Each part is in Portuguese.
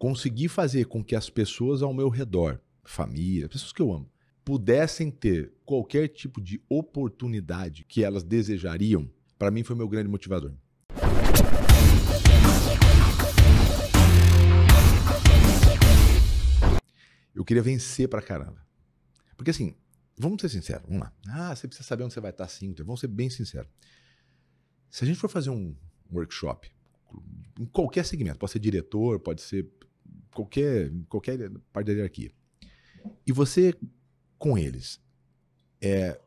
conseguir fazer com que as pessoas ao meu redor, família, pessoas que eu amo, pudessem ter qualquer tipo de oportunidade que elas desejariam, para mim foi meu grande motivador. Eu queria vencer pra caramba. Porque assim, vamos ser sinceros, vamos lá. Ah, você precisa saber onde você vai estar assim, então vamos ser bem sinceros. Se a gente for fazer um workshop, em qualquer segmento, pode ser diretor, pode ser qualquer, qualquer parte da hierarquia. E você, com eles, é,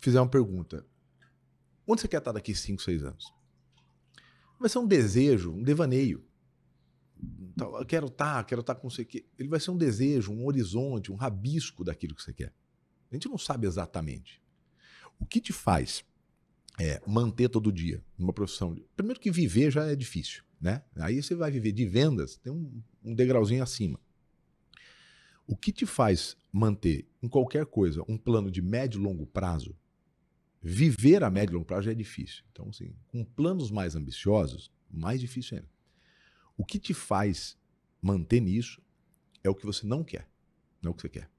fizer uma pergunta: onde você quer estar daqui 5, 6 anos? Vai ser um desejo, um devaneio. Então, eu quero estar, tá, quero estar tá com você. Ele vai ser um desejo, um horizonte, um rabisco daquilo que você quer. A gente não sabe exatamente. O que te faz é, manter todo dia numa profissão? Primeiro que viver já é difícil. Né? Aí você vai viver de vendas, tem um, um degrauzinho acima. O que te faz manter em qualquer coisa um plano de médio e longo prazo, viver a médio e longo prazo já é difícil. Então, assim, com planos mais ambiciosos, mais difícil ainda. O que te faz manter nisso é o que você não quer, não é o que você quer.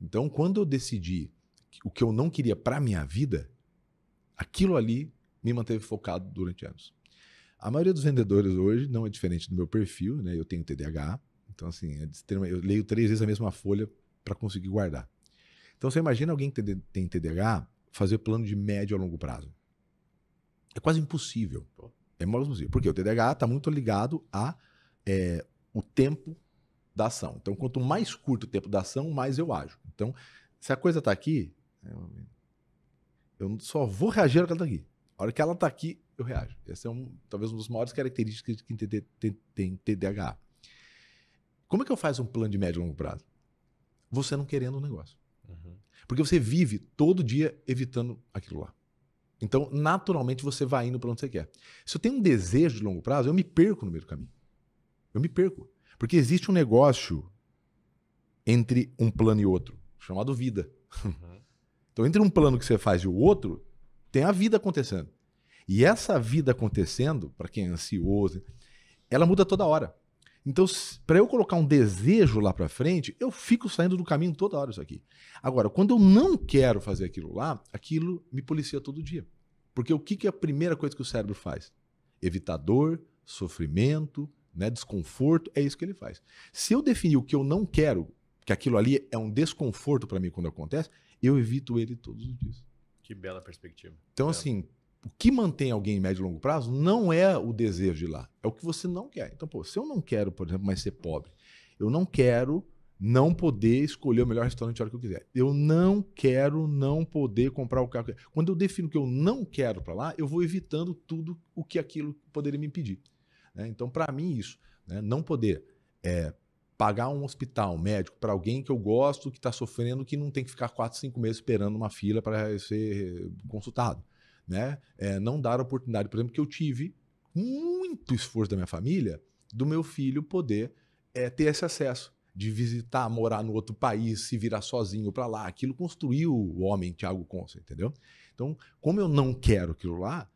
Então, quando eu decidi o que eu não queria para minha vida, aquilo ali me manteve focado durante anos. A maioria dos vendedores hoje não é diferente do meu perfil, né? Eu tenho TDAH, então assim, é eu leio três vezes a mesma folha para conseguir guardar. Então você imagina alguém que tem TDAH fazer plano de médio a longo prazo. É quase impossível. É mais impossível. Porque o TDAH está muito ligado a é, o tempo da ação. Então, quanto mais curto o tempo da ação, mais eu ajo. Então, se a coisa está aqui, é, eu só vou reagir a hora que ela está aqui. A hora que ela está aqui, eu reajo. Essa é um, talvez uma das maiores características de quem tem TDAH. Como é que eu faço um plano de médio e longo prazo? Você não querendo o um negócio. Uhum. Porque você vive todo dia evitando aquilo lá. Então, naturalmente, você vai indo para onde você quer. Se eu tenho um desejo de longo prazo, eu me perco no meio do caminho. Eu me perco. Porque existe um negócio entre um plano e outro, chamado vida. Uhum. Então, entre um plano que você faz e o outro, tem a vida acontecendo. E essa vida acontecendo, para quem é ansioso, ela muda toda hora. Então, para eu colocar um desejo lá para frente, eu fico saindo do caminho toda hora isso aqui. Agora, quando eu não quero fazer aquilo lá, aquilo me policia todo dia. Porque o que, que é a primeira coisa que o cérebro faz? Evitar dor, sofrimento, né, desconforto, é isso que ele faz. Se eu definir o que eu não quero, que aquilo ali é um desconforto para mim quando acontece, eu evito ele todos os dias. Que bela perspectiva. Então, bela. É. assim, o que mantém alguém em médio e longo prazo não é o desejo de ir lá, é o que você não quer. Então, pô, se eu não quero, por exemplo, mais ser pobre, eu não quero não poder escolher o melhor restaurante a hora que eu quiser. Eu não quero não poder comprar o carro. Quando eu defino que eu não quero para lá, eu vou evitando tudo o que aquilo poderia me impedir. Né? Então, para mim, isso, né? não poder é, pagar um hospital, um médico, para alguém que eu gosto, que está sofrendo, que não tem que ficar quatro, cinco meses esperando uma fila para ser consultado né? É, não dar oportunidade, por exemplo, que eu tive muito esforço da minha família, do meu filho poder é, ter esse acesso de visitar, morar no outro país, se virar sozinho para lá. Aquilo construiu o homem Tiago Consa, entendeu? Então, como eu não quero aquilo lá,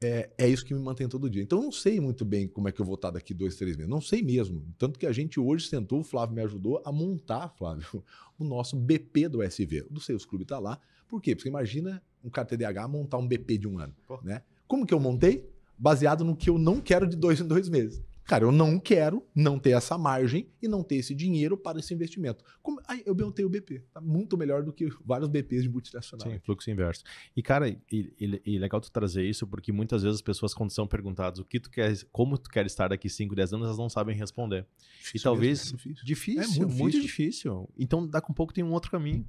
é, é isso que me mantém todo dia. Então, eu não sei muito bem como é que eu vou estar daqui dois, três meses. Não sei mesmo. Tanto que a gente hoje sentou, o Flávio me ajudou a montar, Flávio, o nosso BP do SV. O do Sales Clube está lá. Por quê? Porque imagina um TDAH montar um BP de um ano. Né? Como que eu montei? Baseado no que eu não quero de dois em dois meses. Cara, eu não quero não ter essa margem e não ter esse dinheiro para esse investimento. Como, aí eu tenho o BP, tá muito melhor do que vários BPs de multinacional. Sim, fluxo inverso. E cara, e, e, e, legal tu trazer isso, porque muitas vezes as pessoas quando são perguntadas o que tu quer, como tu quer estar daqui 5, 10 anos, elas não sabem responder. Difícil e talvez mesmo, é difícil. difícil, é muito, muito difícil. difícil. Então, daqui um pouco tem um outro caminho.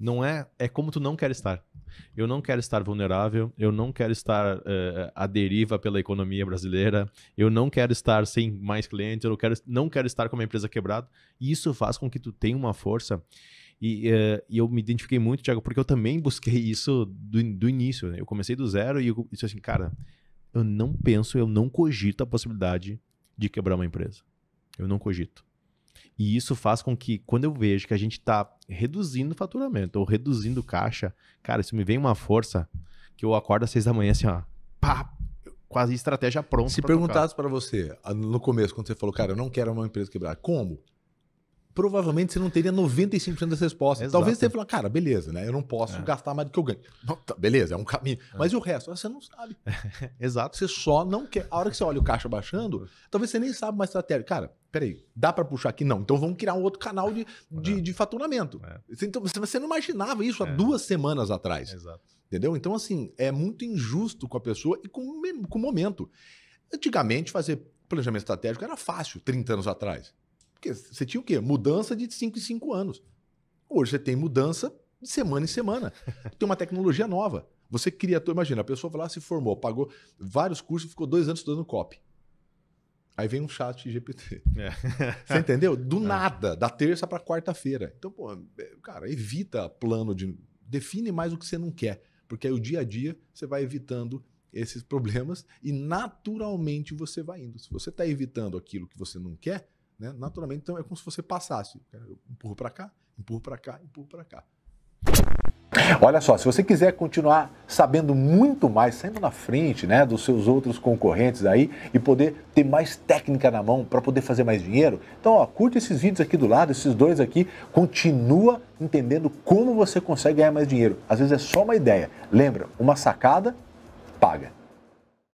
Não é, é como tu não quer estar. Eu não quero estar vulnerável, eu não quero estar uh, à deriva pela economia brasileira, eu não quero estar sem mais clientes, eu quero, não quero estar com uma empresa quebrada. E isso faz com que tu tenha uma força. E, uh, e eu me identifiquei muito, Thiago, porque eu também busquei isso do, do início. Né? Eu comecei do zero e eu disse assim, cara, eu não penso, eu não cogito a possibilidade de quebrar uma empresa. Eu não cogito. E isso faz com que, quando eu vejo que a gente está reduzindo o faturamento ou reduzindo caixa, cara, isso me vem uma força que eu acordo às seis da manhã assim, ó, pá, quase estratégia pronta. Se perguntados para você ah, no começo, quando você falou, cara, eu não quero uma empresa quebrar, como? provavelmente você não teria 95% das respostas. Exato. Talvez você fale, cara, beleza, né? Eu não posso é. gastar mais do que eu ganho. Não, tá, beleza, é um caminho. É. Mas e o resto? Você não sabe. Exato. Você só não quer. A hora que você olha o caixa baixando, talvez você nem saiba uma estratégia. Cara, peraí, dá para puxar aqui? Não. Então vamos criar um outro canal de, de, é. de faturamento. É. Então, você não imaginava isso há é. duas semanas atrás. Exato. Entendeu? Então, assim, é muito injusto com a pessoa e com, com o momento. Antigamente, fazer planejamento estratégico era fácil, 30 anos atrás. Porque você tinha o quê? Mudança de 5 em 5 anos. Hoje você tem mudança de semana em semana. Tem uma tecnologia nova. Você cria. Imagina, a pessoa foi lá, se formou, pagou vários cursos, ficou dois anos estudando copy. Aí vem um chat GPT. É. Você entendeu? Do é. nada, da terça para quarta-feira. Então, pô, é, cara, evita plano de. Define mais o que você não quer. Porque aí o dia a dia você vai evitando esses problemas e naturalmente você vai indo. Se você está evitando aquilo que você não quer, né? Naturalmente, então é como se você passasse. Eu empurro para cá, empurro para cá, empurro para cá. Olha só, se você quiser continuar sabendo muito mais, saindo na frente né, dos seus outros concorrentes aí e poder ter mais técnica na mão para poder fazer mais dinheiro, então ó, curte esses vídeos aqui do lado, esses dois aqui, continua entendendo como você consegue ganhar mais dinheiro. Às vezes é só uma ideia. Lembra, uma sacada paga.